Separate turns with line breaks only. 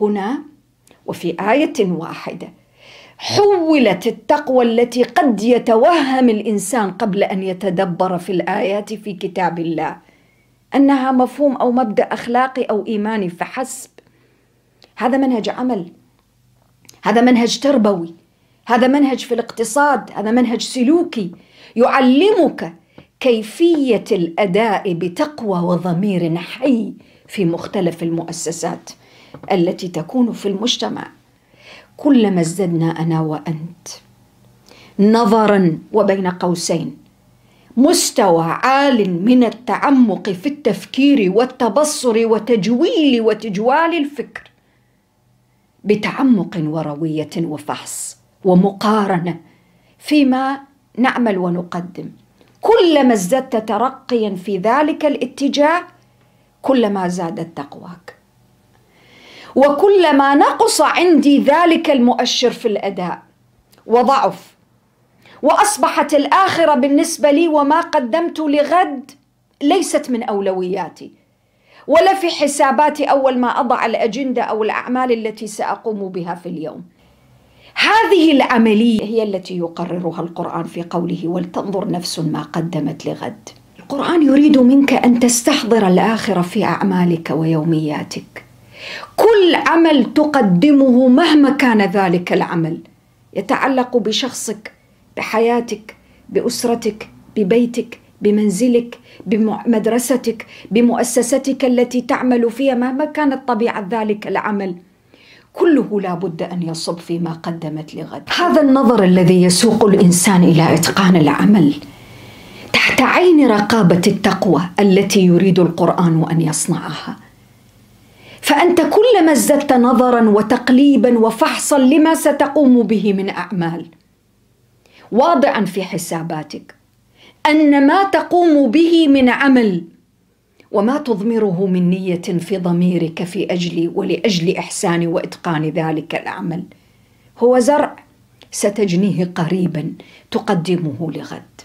هنا وفي آية واحدة حولت التقوى التي قد يتوهم الإنسان قبل أن يتدبر في الآيات في كتاب الله أنها مفهوم أو مبدأ أخلاقي أو إيماني فحسب هذا منهج عمل هذا منهج تربوي هذا منهج في الاقتصاد هذا منهج سلوكي يعلمك كيفيه الاداء بتقوى وضمير حي في مختلف المؤسسات التي تكون في المجتمع كلما ازددنا انا وانت نظرا وبين قوسين مستوى عال من التعمق في التفكير والتبصر وتجويل وتجوال الفكر بتعمق ورويه وفحص ومقارنه فيما نعمل ونقدم كلما ازددت ترقيا في ذلك الاتجاه كلما زادت تقواك وكلما نقص عندي ذلك المؤشر في الاداء وضعف واصبحت الاخره بالنسبه لي وما قدمت لغد ليست من اولوياتي ولا في حساباتي اول ما اضع الاجنده او الاعمال التي ساقوم بها في اليوم هذه العمليه هي التي يقررها القران في قوله ولتنظر نفس ما قدمت لغد القرآن يريد منك أن تستحضر الآخرة في أعمالك ويومياتك. كل كل عمل تقدمه مهما كان ذلك العمل يتعلق بشخصك بحياتك باسرتك ببيتك بمنزلك بمدرستك بمؤسستك التي تعمل فيها مهما كانت طبيعه ذلك العمل كله لا بد أن يصب فيما قدمت لغد هذا النظر الذي يسوق الإنسان إلى إتقان العمل تحت عين رقابة التقوى التي يريد القرآن أن يصنعها فأنت كلما ازددت نظرا وتقليبا وفحصا لما ستقوم به من أعمال واضعا في حساباتك أن ما تقوم به من عمل وما تضمره من نية في ضميرك في أجلي ولأجل إحسان وإتقان ذلك العمل هو زرع ستجنيه قريبا تقدمه لغد